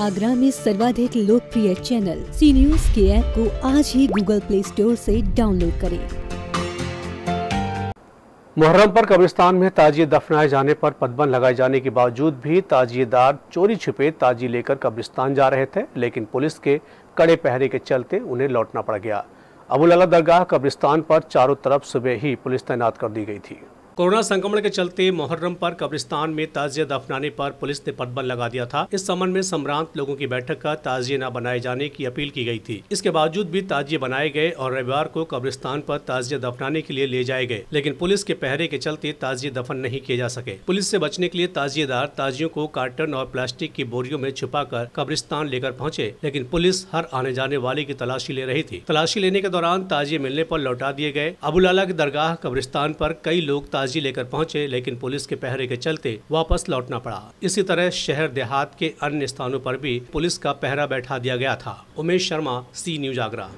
आगरा में सर्वाधिक लोकप्रिय चैनल सी न्यूज के ऐप को आज ही गूगल प्ले स्टोर से डाउनलोड करें मुहर्रम पर कब्रिस्तान में ताजिए दफनाए जाने पर पदबन लगाए जाने के बावजूद भी ताजिएदार चोरी छिपे ताजी लेकर कब्रिस्तान जा रहे थे लेकिन पुलिस के कड़े पहरे के चलते उन्हें लौटना पड़ गया अबुल अला दरगाह कब्रिस्तान पर चारों तरफ सुबह ही पुलिस तैनात कर दी गई थी कोरोना संक्रमण के चलते मोहर्रम पर कब्रिस्तान में ताजिया दफनाने पर पुलिस ने पटबल लगा दिया था इस संबंध में सम्रांत लोगों की बैठक का ताजिए न बनाए जाने की अपील की गई थी इसके बावजूद भी ताजिए बनाए गए और रविवार को कब्रिस्तान पर ताजिया दफनाने के लिए ले जाए गए लेकिन पुलिस के पहरे के चलते ताजिए दफन नहीं किए जा सके पुलिस ऐसी बचने के लिए ताजिएदार ताजियों को कार्टन और प्लास्टिक की बोरियों में छुपा कर कब्रिस्तान लेकर पहुँचे लेकिन पुलिस हर आने जाने वाले की तलाशी ले रही थी तलाशी लेने के दौरान ताजिए मिलने आरोप लौटा दिए गए अबूलाला की दरगाह कब्रिस्तान आरोप कई लोग बाजी लेकर पहुंचे लेकिन पुलिस के पहरे के चलते वापस लौटना पड़ा इसी तरह शहर देहात के अन्य स्थानों पर भी पुलिस का पहरा बैठा दिया गया था उमेश शर्मा सी न्यूज आगरा